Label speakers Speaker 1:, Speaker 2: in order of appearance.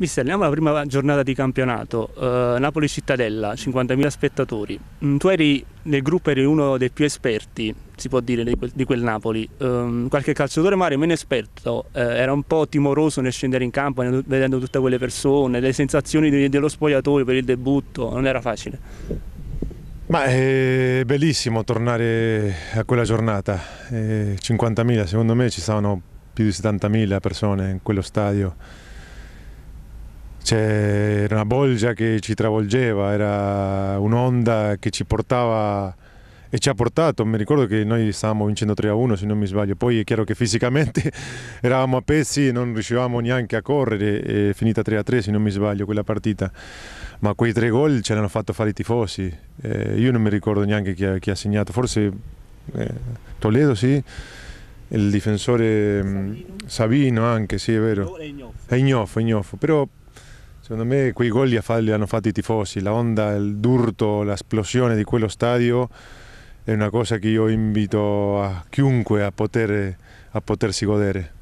Speaker 1: Mister, andiamo alla prima giornata di campionato, eh, Napoli Cittadella, 50.000 spettatori. Mm, tu eri nel gruppo, eri uno dei più esperti, si può dire, di quel, di quel Napoli. Eh, qualche calciatore magari meno esperto eh, era un po' timoroso nel scendere in campo, vedendo tutte quelle persone, le sensazioni de dello spogliatoio per il debutto, non era facile.
Speaker 2: Ma è eh, bellissimo tornare a quella giornata, 50.000, eh, secondo me ci stavano più di 70.000 persone in quello stadio era una bolgia che ci travolgeva, era un'onda che ci portava e ci ha portato, mi ricordo che noi stavamo vincendo 3-1 se non mi sbaglio, poi è chiaro che fisicamente eravamo a pezzi e non riuscivamo neanche a correre, è finita 3-3 se non mi sbaglio quella partita, ma quei tre gol ce l'hanno fatto fare i tifosi, eh, io non mi ricordo neanche chi ha, chi ha segnato, forse eh, Toledo sì, il difensore mm, Sabino, Sabino anche, sì è vero, no, è Ignoffo, però Secondo me quei gol li hanno fatti i tifosi, la onda, il durto, l'esplosione di quello stadio è una cosa che io invito a chiunque a, poter, a potersi godere.